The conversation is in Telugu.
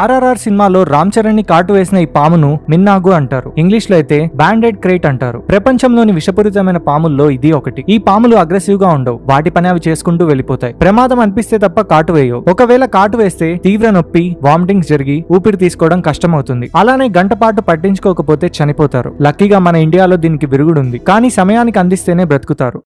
ఆర్ఆర్ఆర్ సినిమాలో రామ్ చరణ్ ని కాటు వేసిన ఈ పామును మిన్నాగు అంటారు ఇంగ్లీష్ లో అయితే బ్యాండెడ్ క్రేట్ అంటారు ప్రపంచంలోని విషపూరితమైన పాముల్లో ఇది ఒకటి ఈ పాములు అగ్రెసివ్ గా ఉండవు వాటి పని అవి చేసుకుంటూ వెళ్ళిపోతాయి ప్రమాదం అనిపిస్తే తప్ప కాటు వేయవు ఒకవేళ కాటు వేస్తే తీవ్ర నొప్పి వామిటింగ్స్ జరిగి ఊపిరి తీసుకోవడం కష్టమవుతుంది అలానే గంట పాటు పట్టించుకోకపోతే చనిపోతారు లక్కీగా మన ఇండియాలో దీనికి విరుగుడుంది కానీ సమయానికి అందిస్తేనే బ్రతుకుతారు